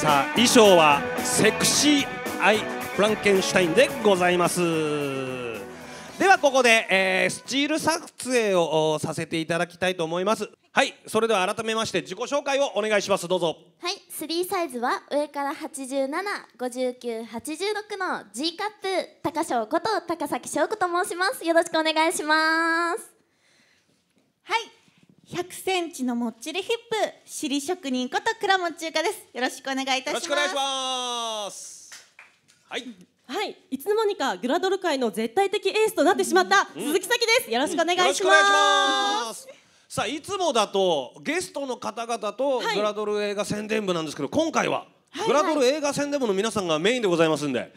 さあ衣装はセクシーアイフランケンシュタインでございますではここで、えー、スチール撮影をさせていただきたいと思いますはいそれでは改めまして自己紹介をお願いしますどうぞはい3サイズは上から875986の G カップ高翔こと高崎翔子と申しますよろしくお願いしますはい100センチのもっちりヒップ尻職人こと倉持中華ですよろしくお願いいたしますよろしくお願いしますはいはい、いつの間にかグラドル界の絶対的エースとなってしまった、鈴木咲ですよろしくお願いします、うんさあいつもだとゲストの方々とグラドル映画宣伝部なんですけど、はい、今回はグラドル映画宣伝部の皆さんがメインでございますんで。はい、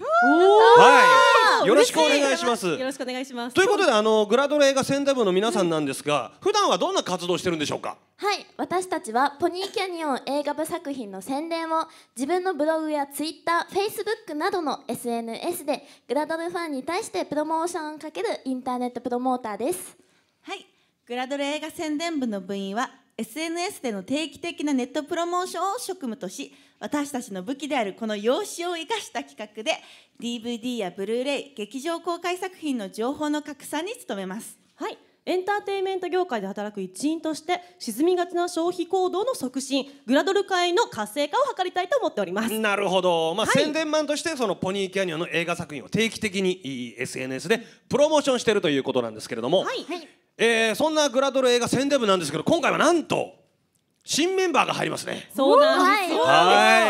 はいよろしくお願いしますよろしくお願いしますということであのグラドル映画宣伝部の皆さんなんですが、うん、普段はどんな活動してるんでしょうかはい私たちはポニーキャニオン映画部作品の宣伝を自分のブログやツイッター、フェイスブックなどの SNS でグラドルファンに対してプロモーションをかけるインターネットプロモーターですはいグラドル映画宣伝部の部員は SNS での定期的なネットプロモーションを職務とし私たちの武器であるこの用紙を生かした企画で DVD やブルーレイ劇場公開作品の情報の拡散に努めますはいエンターテインメント業界で働く一員として沈みがちな消費行動の促進グラドル界の活性化を図りたいと思っておりますなるほど、まあ、はい、宣伝マンとしてそのポニーキャニオンの映画作品を定期的に SNS でプロモーションしているということなんですけれども、はい、はいえー、そんなグラドル映画宣伝部なんですけど今回はなんと新メンバーが入りますね。そうなんです。はい。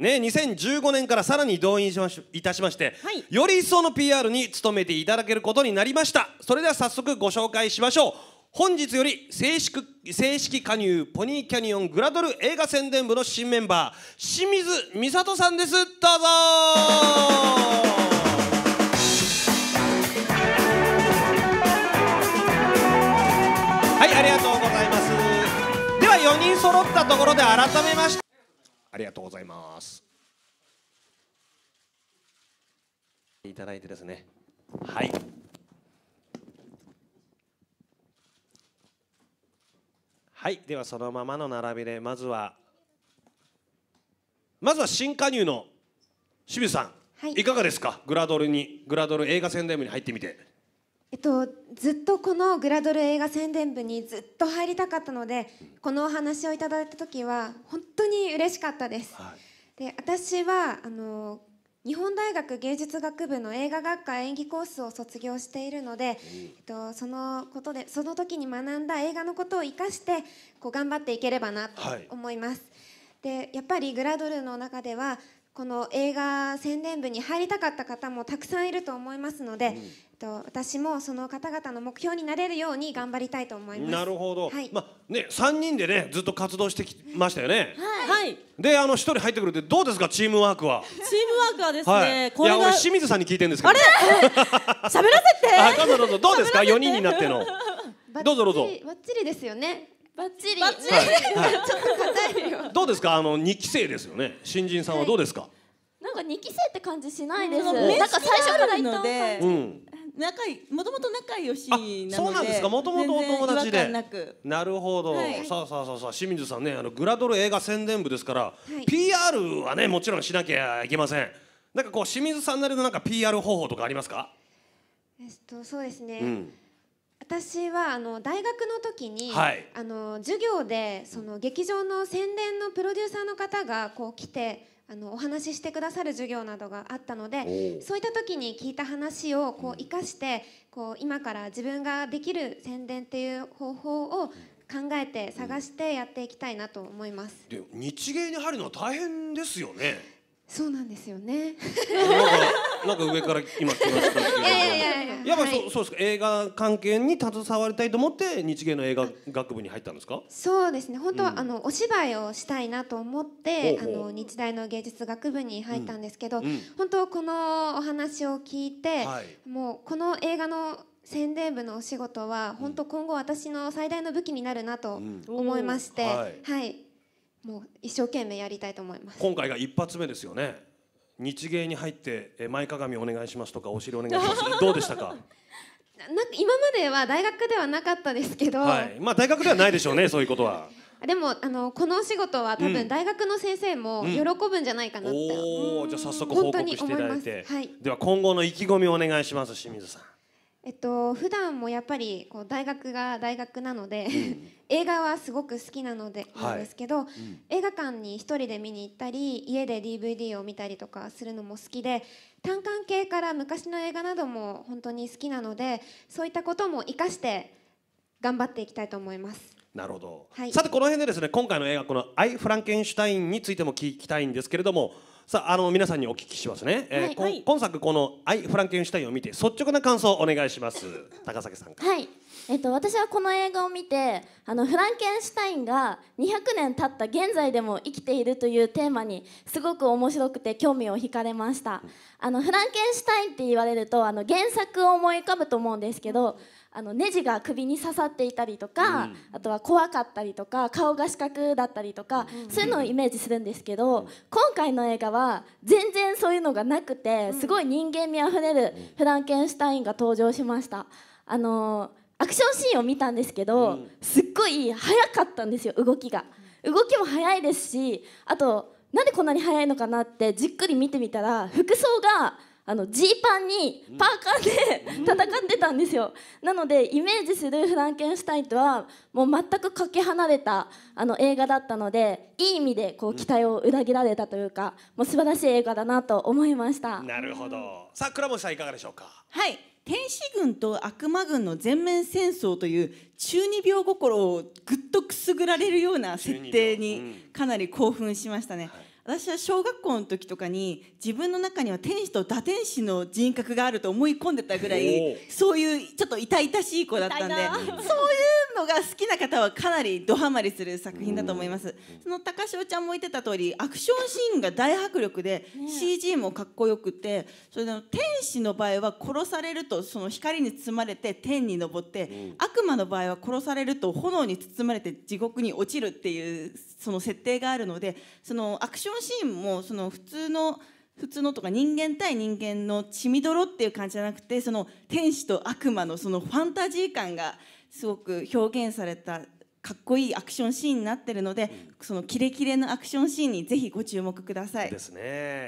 ね、2015年からさらに動員しましいたしまして、はい、より一層の PR に努めていただけることになりました。それでは早速ご紹介しましょう。本日より正式正式加入ポニーキャニオングラドル映画宣伝部の新メンバー清水美里さんです。どうぞ。はいありがとうございますでは4人揃ったところで改めましてありがとうございますいただいてですねはいはいではそのままの並びでまずはまずは新加入の清水さん、はい、いかがですかグラドルにグラドル映画宣伝部に入ってみてえっと、ずっとこのグラドル映画宣伝部にずっと入りたかったのでこのお話をいただいた時は本当に嬉しかったです。はい、で私はあの日本大学芸術学部の映画学科演技コースを卒業しているので、えっと、そのことでその時に学んだ映画のことを生かしてこう頑張っていければなと思います。はい、でやっぱりグラドルの中ではこの映画宣伝部に入りたかった方もたくさんいると思いますので、と私もその方々の目標になれるように頑張りたいと思います。なるほど。はい、まあね三人でねずっと活動してきましたよね。はい。であの一人入ってくるってどうですかチームワークは。チームワークはですね、はい、いや俺清水さんに聞いてんですけど。あれ喋らせて。あどうぞどうぞどうですか四人になっての。どうぞどうぞ。バッチリですよね。バッチリ。バッチリ。はい、ちょっと硬いよ。どうですかあの二期生ですよね新人さんはどうですか。はいなんか二期生って感じしないです。うん、なんか最初からいたので、うん、仲いもともと仲良しなのでそうなんですかもともとお友達でなるほど、はい、そうさあさあさあ清水さんねあのグラドル映画宣伝部ですから、はい、PR はねもちろんしなきゃいけませんなんかこう清水さんなりのなんか PR 方法とかありますかえっとそうですね、うん、私はあの大学の時に、はい、あの授業でその劇場の宣伝のプロデューサーの方がこう来てあのお話ししてくださる授業などがあったのでそういった時に聞いた話をこう生かしてこう今から自分ができる宣伝っていう方法を考えて探してやっていきたいなと思います。で日芸に入るのは大変ですよね。そうなんですよね。なんか上から今来ましたけどいやいやいややっぱり、はい、そうですか映画関係に携わりたいと思って日芸の映画学部に入ったんですかそうですね本当は、うん、あのお芝居をしたいなと思ってあの日大の芸術学部に入ったんですけど、うんうん、本当このお話を聞いて、はい、もうこの映画の宣伝部のお仕事は本当今後私の最大の武器になるなと思いまして、はい、はい、もう一生懸命やりたいと思います今回が一発目ですよね日芸に入ってえ前みお願いしますとかお尻お願いします どうでしたかな今までは大学ではなかったですけど、はいまあ、大学ではないでしょうね そういうことは。でもあのこのお仕事は多分大学の先生も喜ぶんじゃないかなって、うんうん、おじゃあ早速報告していただいて、はい、では今後の意気込みをお願いします清水さん。えっと普段もやっぱりこう大学が大学なので、うん、映画はすごく好きなので、い、なんですけど、うん、映画館に1人で見に行ったり家で DVD を見たりとかするのも好きで単館系から昔の映画なども本当に好きなのでそういったことも生かして頑張っていきたいと思います。なるほど、はい、さてこの辺でですね今回の映画この「アイ・フランケンシュタイン」についても聞きたいんですけれども。さあ、あの皆さんにお聞きしますね。えはいはい今作このアイフランケンシュタインを見て率直な感想をお願いします。高崎さんから。はい、えっと、私はこの映画を見てあのフランケンシュタインが200年経った現在でも生きているというテーマにすごく面白くて興味を惹かれましたあのフランケンシュタインって言われるとあの原作を思い浮かぶと思うんですけどあのネジが首に刺さっていたりとか、うん、あとは怖かったりとか顔が四角だったりとか、うん、そういうのをイメージするんですけど、うん、今回の映画は全然そういうのがなくてすごい人間味あふれるフランケンシュタインが登場しました。あのアクションシーンを見たんですけど、すっごい早かったんですよ動きが動きも速いですしあとなんでこんなに速いのかなってじっくり見てみたら服装があのジーパンにパーカーで、うん、戦ってたんですよ、なのでイメージする「フランケンシュタイン」とはもう全くかけ離れたあの映画だったのでいい意味でこう期待を裏切られたというか、もう素晴らしい映画だなと思いましたなるほどさあ倉本さんいかがでしょうかはい天使軍と悪魔軍の全面戦争という中二病心をぐっとくすぐられるような設定にかなり興奮しましたね、はい私は小学校の時とかに自分の中には天使と堕天使の人格があると思い込んでたぐらいそういうちょっと痛々しい子だったんでそういうのが好きな方はかなりドハマりする作品だと思いますその高潮ちゃんも言ってた通りアクションシーンが大迫力で CG もかっこよくてそれで天使の場合は殺されるとその光に包まれて天に昇って悪魔の場合は殺されると炎に包まれて地獄に落ちるっていうその設定があるのでそのアクションシーンもその普通の普通のとか人間対人間の血みどろっていう感じじゃなくてその天使と悪魔のそのファンタジー感がすごく表現されたかっこいいアクションシーンになってるので、そのキレキレのアクションシーンにぜひご注目ください。ですね。